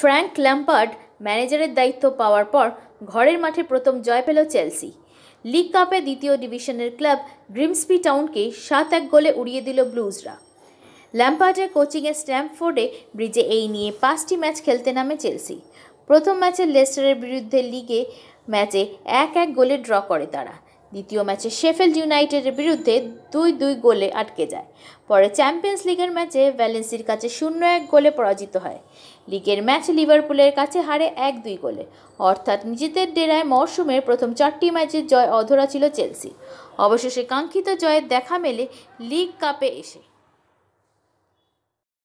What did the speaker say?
Frank Lampard ম্যানেজারের দায়িত্ব পাওয়ার পর ঘরের মাঠে প্রথম জয় পেল চেলসি লিগ কাপে দ্বিতীয় ডিভিশনের ক্লাব গ্রিমসপি টাউনকে সাত এক গোলে উড়িয়ে দিল ব্লুজরা ল্যাম্পার্ডের কোচিংয়ে স্ট্যাম্পফোর্ডে ব্রিজে এই নিয়ে পাঁচটি ম্যাচ খেলতে নামে চেলসি প্রথম ম্যাচে লেস্টারের বিরুদ্ধে লিগে ম্যাচে এক এক গোলে ড্র করে তারা দ্বিতীয় ম্যাচে শেফেল্ড ইউনাইটেডের বিরুদ্ধে দুই দুই গোলে আটকে যায় পরে চ্যাম্পিয়ন্স লিগের ম্যাচে ভ্যালেন্সির কাছে শূন্য এক গোলে পরাজিত হয় লিগের ম্যাচ লিভারপুলের কাছে হারে এক দুই গোলে অর্থাৎ নিজেদের ডেরায় মরশুমের প্রথম চারটি ম্যাচের জয় অধরা ছিল চেলসি অবশেষে কাঙ্ক্ষিত জয়ের দেখা মেলে লিগ কাপে এসে